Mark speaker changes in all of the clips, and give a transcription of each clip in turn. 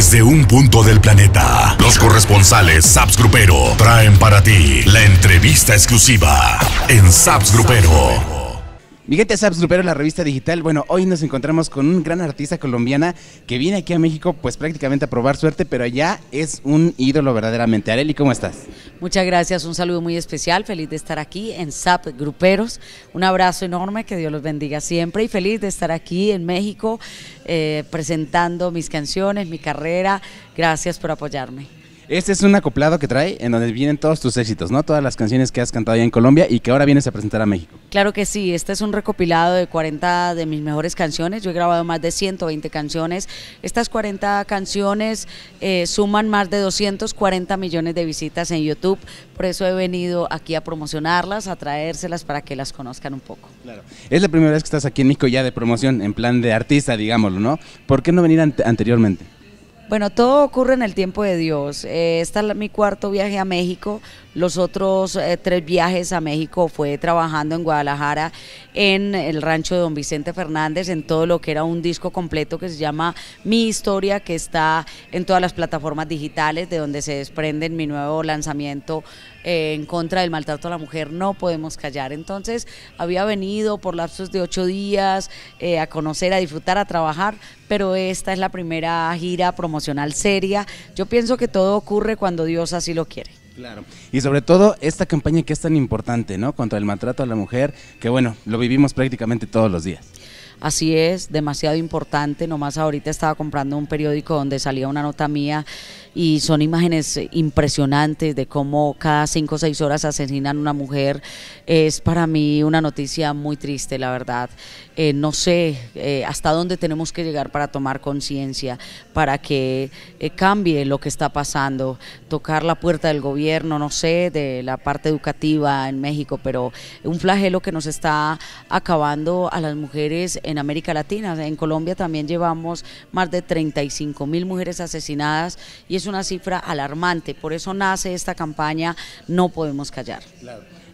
Speaker 1: desde un punto del planeta. Los corresponsales Saps Grupero traen para ti la entrevista exclusiva en Saps Grupero. Mi gente Gruperos, la revista digital. Bueno, hoy nos encontramos con un gran artista colombiana que viene aquí a México pues prácticamente a probar suerte, pero allá es un ídolo verdaderamente. Areli, ¿cómo estás?
Speaker 2: Muchas gracias, un saludo muy especial, feliz de estar aquí en SAP Gruperos. Un abrazo enorme, que Dios los bendiga siempre y feliz de estar aquí en México eh, presentando mis canciones, mi carrera. Gracias por apoyarme.
Speaker 1: Este es un acoplado que trae en donde vienen todos tus éxitos, ¿no? Todas las canciones que has cantado allá en Colombia y que ahora vienes a presentar a México.
Speaker 2: Claro que sí, este es un recopilado de 40 de mis mejores canciones. Yo he grabado más de 120 canciones. Estas 40 canciones eh, suman más de 240 millones de visitas en YouTube. Por eso he venido aquí a promocionarlas, a traérselas para que las conozcan un poco. Claro.
Speaker 1: Es la primera vez que estás aquí en México ya de promoción, en plan de artista, digámoslo, ¿no? ¿Por qué no venir anteriormente?
Speaker 2: Bueno, todo ocurre en el tiempo de Dios. Eh, es mi cuarto viaje a México. Los otros eh, tres viajes a México fue trabajando en Guadalajara, en el rancho de don Vicente Fernández, en todo lo que era un disco completo que se llama Mi Historia, que está en todas las plataformas digitales, de donde se desprende mi nuevo lanzamiento eh, en contra del maltrato a la mujer. No podemos callar. Entonces, había venido por lapsos de ocho días eh, a conocer, a disfrutar, a trabajar, pero esta es la primera gira promocional seria. Yo pienso que todo ocurre cuando Dios así lo quiere.
Speaker 1: Y sobre todo esta campaña que es tan importante, ¿no? Contra el maltrato a la mujer, que bueno, lo vivimos prácticamente todos los días.
Speaker 2: Así es, demasiado importante. Nomás ahorita estaba comprando un periódico donde salía una nota mía y son imágenes impresionantes de cómo cada cinco o seis horas asesinan una mujer. Es para mí una noticia muy triste, la verdad. Eh, no sé eh, hasta dónde tenemos que llegar para tomar conciencia, para que eh, cambie lo que está pasando. Tocar la puerta del gobierno, no sé, de la parte educativa en México, pero un flagelo que nos está acabando a las mujeres en América Latina. En Colombia también llevamos más de 35 mil mujeres asesinadas y es una cifra alarmante. Por eso nace esta campaña No podemos callar.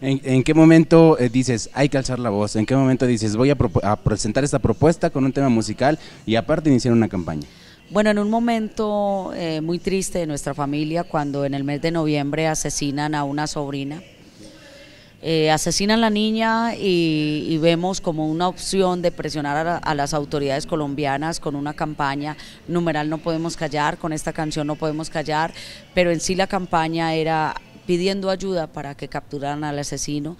Speaker 1: ¿En, qué momento eh, dices, hay que alzar la voz? ¿En qué momento dices, voy a, presentar esta propuesta con un tema musical y aparte iniciar una
Speaker 2: campaña? Bueno, en un momento eh, muy triste de nuestra familia, cuando en el mes de noviembre asesinan a una sobrina, eh, asesinan la niña y, vemos como una opción de presionar a, las autoridades colombianas con una campaña, numeral no podemos callar, con esta canción no podemos callar, pero en sí la campaña era pidiendo ayuda para que capturaran al asesino.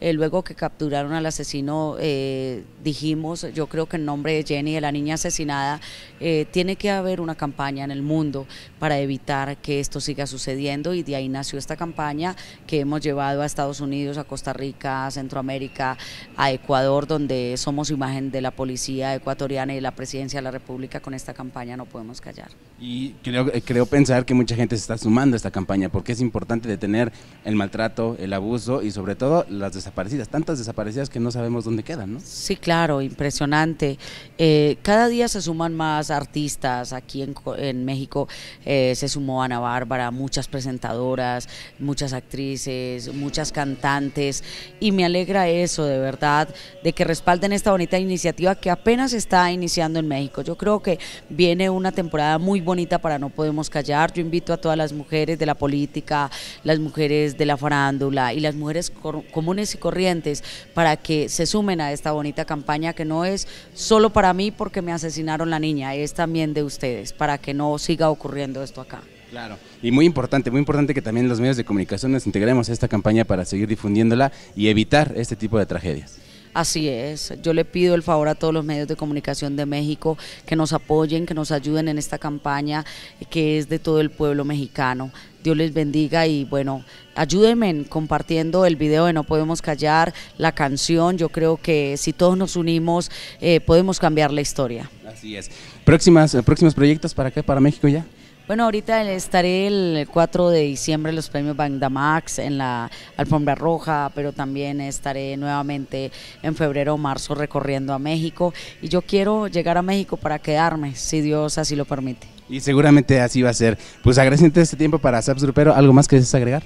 Speaker 2: Eh, luego que capturaron al asesino, eh, dijimos, yo creo que en nombre de Jenny, de la niña asesinada, eh, tiene que haber una campaña en el mundo para evitar que esto siga sucediendo y de ahí nació esta campaña que hemos llevado a Estados Unidos, a Costa Rica, a Centroamérica, a Ecuador, donde somos imagen de la policía ecuatoriana y de la presidencia de la República. Con esta campaña no podemos callar.
Speaker 1: Y creo, creo pensar que mucha gente se está sumando a esta campaña porque es importante detener el maltrato, el abuso y sobre todo las desapariciones desaparecidas, tantas desaparecidas que no
Speaker 2: sabemos dónde quedan, ¿no? Sí, claro, impresionante. Eh, cada día se suman más artistas, aquí en, México eh, se sumó Ana Bárbara, muchas presentadoras, muchas actrices, muchas cantantes, y me alegra eso, de verdad, de que respalden esta bonita iniciativa que apenas está iniciando en México. Yo creo que viene una temporada muy bonita para No Podemos Callar. Yo invito a todas las mujeres de la política, las mujeres de la farándula y las mujeres comunes y Corrientes para que se sumen a esta bonita campaña que no es solo para mí porque me asesinaron la niña, es también de ustedes, para que no siga ocurriendo esto acá. Claro,
Speaker 1: y muy importante, muy importante que también los medios de comunicación nos integremos a esta campaña para seguir difundiéndola y evitar este tipo de tragedias.
Speaker 2: Así es, yo le pido el favor a todos los medios de comunicación de México que nos apoyen, que nos ayuden en esta campaña que es de todo el pueblo mexicano. Dios les bendiga y bueno, ayúdenme compartiendo el video de No Podemos Callar, la canción. Yo creo que si todos nos unimos, eh, podemos cambiar la historia. Así es.
Speaker 1: Próximas, eh, próximos proyectos para qué? para México ya.
Speaker 2: Bueno, ahorita estaré el 4 de diciembre en los premios Bandamax, en la Alfombra Roja, pero también estaré nuevamente en febrero o marzo recorriendo a México. Y yo quiero llegar a México para quedarme, si Dios así lo permite.
Speaker 1: Y seguramente así va a ser. Pues agradeciente este tiempo para Saps ¿Algo más que desees agregar?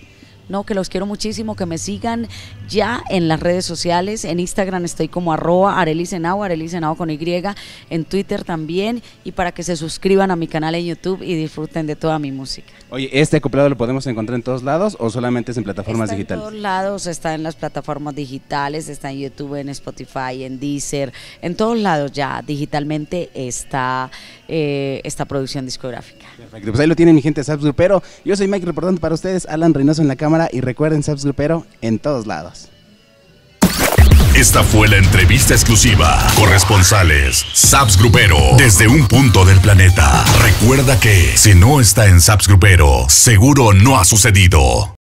Speaker 2: No, que los quiero muchísimo, que me sigan ya en las redes sociales. En Instagram estoy como arroba arelisenao, arelisenao con Y, en Twitter también. Y para que se suscriban a mi canal en YouTube y disfruten de toda mi música.
Speaker 1: Oye, ¿este acoplado lo podemos encontrar en todos lados o solamente es en plataformas digitales? En todos
Speaker 2: lados, está en las plataformas digitales, está en YouTube, en Spotify, en Deezer, en todos lados ya digitalmente está eh, esta producción discográfica. Perfecto,
Speaker 1: pues ahí lo tienen mi gente de Pero yo soy Mike reportando para ustedes, Alan Reynoso en la cámara y recuerden Seps Grupero en todos lados. Esta fue la entrevista exclusiva. Corresponsales, Saps Grupero, desde un punto del
Speaker 2: planeta. Recuerda que si no está en Saps Grupero, seguro no ha sucedido.